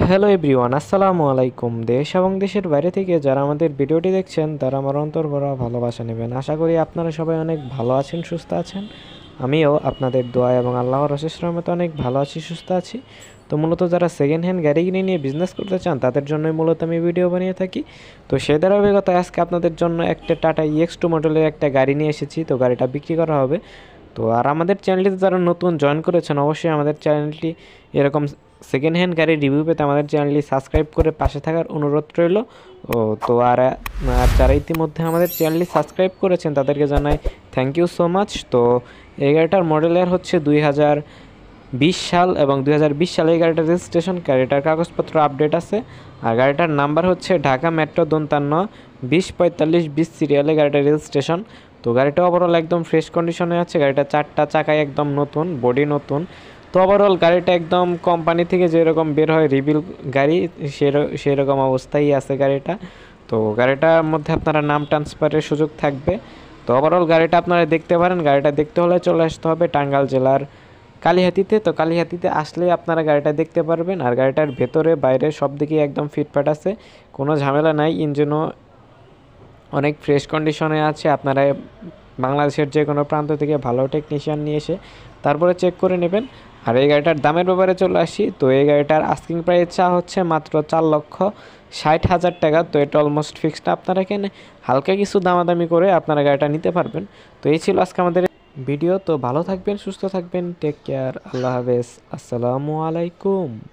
hello everyone আসসালামু আলাইকুম দেশ এবং দেশের বাইরে থেকে যারা আমাদের ভিডিওটি দেখছেন তারা আমার অন্তর বড় ভালোবাসা নেবেন আশা করি আপনারা সবাই অনেক ভালো আছেন সুস্থ আছেন আমিও আপনাদের দোয়া এবং আল্লাহর অশেষ রহমতে অনেক ভালো আছি সুস্থ আছি তো মূলত যারা সেকেন্ড হ্যান্ড গাড়ি কিনে নিয়ে বিজনেস করতে চান তাদের জন্যই মূলত আমি ভিডিও বানিয়ে থাকি তো সেই ধারাবাহিকতায় আজকে আপনাদের জন্য একটা টাটা ইএক্স টু মডেলের একটা গাড়ি নিয়ে এসেছি তো গাড়িটা বিক্রি করা হবে তো আর আমাদের চ্যানেলটিতে যারা নতুন জয়েন করেছেন অবশ্যই আমাদের চ্যানেলটি এরকম সেকেন্ড হ্যান্ড গাড়ির রিভিউ পেতে আমাদের চ্যানেলটি সাবস্ক্রাইব করে পাশে থাকার অনুরোধ রইল ও তো আর যারা ইতিমধ্যে আমাদের চ্যানেলটি সাবস্ক্রাইব করেছেন তাদেরকে জানাই থ্যাংক ইউ সো মাচ তো এই গাড়িটার মডেল এর হচ্ছে দুই হাজার বিশ সাল এবং দুই হাজার বিশ সালে এই গাড়িটার রেজিস্ট্রেশন গাড়িটার কাগজপত্র আপডেট আছে আর গাড়িটার নাম্বার হচ্ছে ঢাকা মেট্রো দন্তান্ন বিশ পঁয়তাল্লিশ বিশ সিরিয়ালে গাড়িটার রেজিস্ট্রেশন তো গাড়িটা ওভারঅল একদম ফ্রেশ কন্ডিশনে আছে গাড়িটা চারটা চাকায় একদম নতুন বডি নতুন তো ওভারঅল গাড়িটা একদম কোম্পানি থেকে যেরকম বের হয় রিভিল গাড়ি সেরকম অবস্থাই আছে গাড়িটা তো গাড়িটার মধ্যে আপনারা নাম ট্রান্সফারের সুযোগ থাকবে তো ওভারঅল গাড়িটা আপনারা দেখতে পারেন গাড়িটা দেখতে হলে চলে আসতে হবে টাঙ্গাল জেলার কালীহাতিতে তো কালীহাতিতে আসলে আপনারা গাড়িটা দেখতে পারবেন আর গাড়িটার ভেতরে বাইরে সব দিকেই একদম ফিটফাট আছে কোনো ঝামেলা নাই ইঞ্জিনও অনেক ফ্রেশ কন্ডিশনে আছে আপনারা বাংলাদেশের যে কোনো প্রান্ত থেকে ভালো টেকনিশিয়ান নিয়ে এসে তারপরে চেক করে নেবেন আর এই গাড়িটার দামের ব্যাপারে চলে আসি তো এই গাড়িটার আস্কিং প্রাইস চা হচ্ছে মাত্র চার লক্ষ ষাট হাজার টাকা তো এটা অলমোস্ট ফিক্সড আপনারা এখানে হালকা কিছু দামাদামি করে আপনারা গাড়িটা নিতে পারবেন তো এই ছিল আজকে আমাদের ভিডিও তো ভালো থাকবেন সুস্থ থাকবেন টেক কেয়ার আল্লাহ হাফেজ আসসালামু আলাইকুম